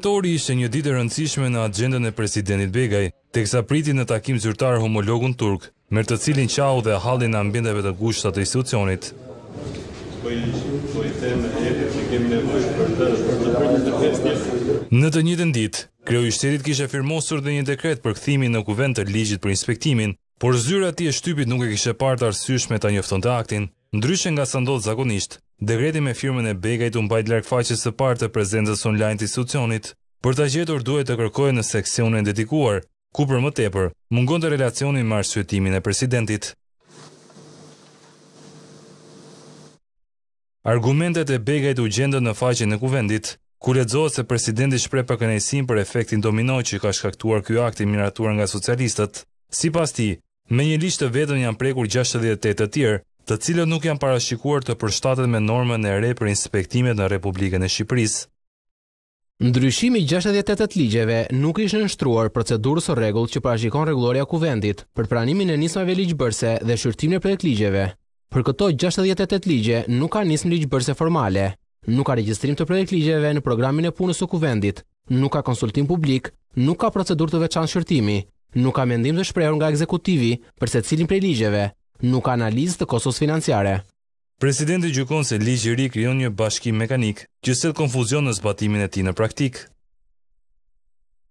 tori ishte një ditë rëndësishme në agendën e presidentit Begaj, teksa priti në takim zyrtar homologun Turk, mërë të cilin qau dhe halin në ambjendeve të gushtat të institucionit. Në të një ditë, kreu i shtetit kishe firmosur dhe një dekret për këthimin në kuvent të ligjit për inspektimin, por zyra ti e shtypit nuk e kishe partë arsyshme ta njëfton të aktin, Ndryshën nga së ndodhë zakonisht, dekreti me firmën e Begajt umbajt larkfaqës të partë të prezendës online të institucionit, për të gjetur duhet të kërkojë në seksionën dedikuar, ku për më tepër mungon të relacionin më arsuetimin e presidentit. Argumentet e Begajt u gjendën në faqën e kuvendit, ku ledzohet se presidenti shprej për kënejsim për efektin domino që ka shkaktuar kjo akti miratuar nga socialistët. Si pas ti, me një lishtë të vetën janë prekur 68 të tjerë, të cilët nuk janë parashikuar të përshtatet me normën e re për inspektimet në Republikën e Shqipërisë. Ndryshimi 68 ligjeve nuk ishë nështruar procedurës o regullë që parashikon regulloria kuvendit për pranimin e nismave ligjëbërse dhe shërtim në prejtë ligjeve. Për këto 68 ligje nuk ka nismë ligjëbërse formale, nuk ka registrim të prejtë ligjeve në programin e punës o kuvendit, nuk ka konsultim publik, nuk ka procedur të veçanë shërtimi, nuk ka mendim dhe shprejur nga ekzekutivi përse cilin prej ligjeve, nuk analizë të kosos financiare. Presidenti gjykon se ligji i ri krijon një bashkim mekanik që sill konfuzion në zbatimin e tij në praktik.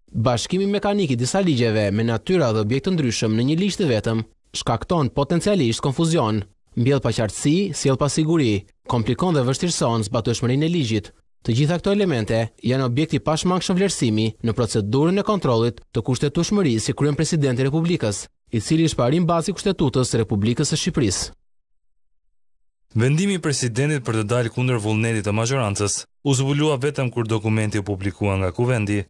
Bashkimi mekanik i disa ligjeve me natyrë dhe objekt të ndryshëm në një ligjë të vetëm shkakton potencialisht konfuzion, mbjell paqartësi, sjell pasiguri, komplikon dhe vështirëson zbatueshmërinë e ligjit. Të gjitha këto elemente janë objekt i pashmangshëm vlerësimi në procedurën e kontrollit të kushtetueshmërisë si kryen presidenti i Republikës i cili është parim bazi i kushtetutës së Republikës së Shqipërisë. Vendimi i presidentit për të dalë kundër vullnetit të majorancës u zbulua vetëm kur dokumenti u publikua nga Kuvendi,